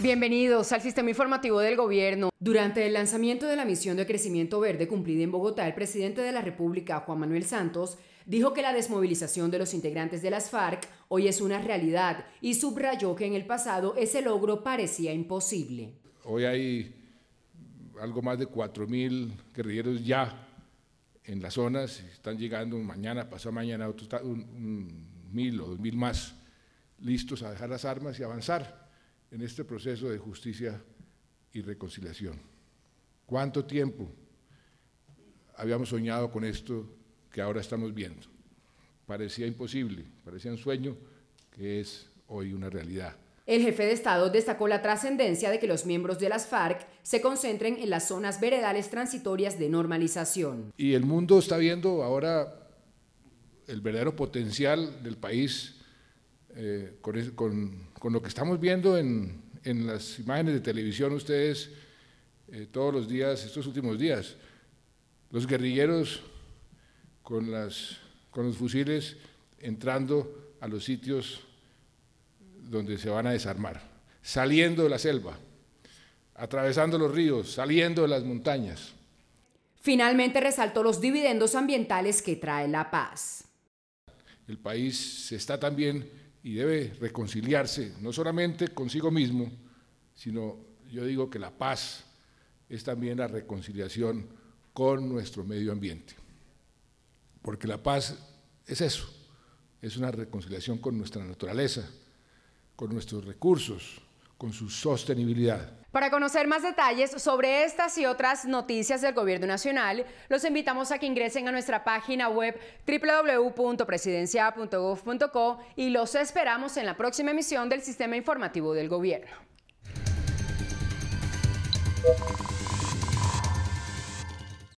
Bienvenidos al sistema informativo del gobierno. Durante el lanzamiento de la misión de crecimiento verde cumplida en Bogotá, el presidente de la República, Juan Manuel Santos, dijo que la desmovilización de los integrantes de las FARC hoy es una realidad y subrayó que en el pasado ese logro parecía imposible. Hoy hay algo más de 4.000 guerrilleros ya en las zonas, están llegando mañana, pasado mañana, mil o dos mil más listos a dejar las armas y avanzar en este proceso de justicia y reconciliación. ¿Cuánto tiempo habíamos soñado con esto que ahora estamos viendo? Parecía imposible, parecía un sueño que es hoy una realidad. El jefe de Estado destacó la trascendencia de que los miembros de las FARC se concentren en las zonas veredales transitorias de normalización. Y el mundo está viendo ahora el verdadero potencial del país eh, con, lo que estamos viendo en, las imágenes de televisión ustedes eh, todos los días, estos últimos días. Los guerrilleros con, con los fusiles entrando a los sitios donde se van a desarmar, saliendo de la selva, atravesando los ríos, saliendo de las montañas. Finalmente resaltó los dividendos ambientales que trae la paz. El país se está también y debe reconciliarse, no solamente consigo mismo, sino yo digo que la paz es también la reconciliación con nuestro medio ambiente. Porque la paz es eso, es una reconciliación con nuestra naturaleza, con nuestros recursos, con su sostenibilidad. Para conocer más detalles sobre estas y otras noticias del Gobierno Nacional, los invitamos a que ingresen a nuestra página web www.presidencia.gov.co y los esperamos en la próxima emisión del Sistema Informativo del Gobierno.